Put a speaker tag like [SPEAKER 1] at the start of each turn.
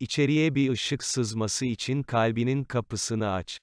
[SPEAKER 1] İçeriye bir ışık sızması için kalbinin kapısını aç.